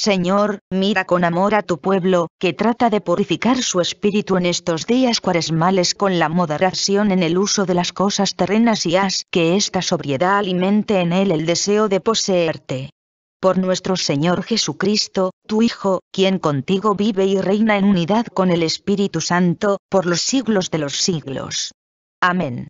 Señor, mira con amor a tu pueblo, que trata de purificar su espíritu en estos días cuaresmales con la moderación en el uso de las cosas terrenas y haz que esta sobriedad alimente en él el deseo de poseerte. Por nuestro Señor Jesucristo, tu Hijo, quien contigo vive y reina en unidad con el Espíritu Santo, por los siglos de los siglos. Amén.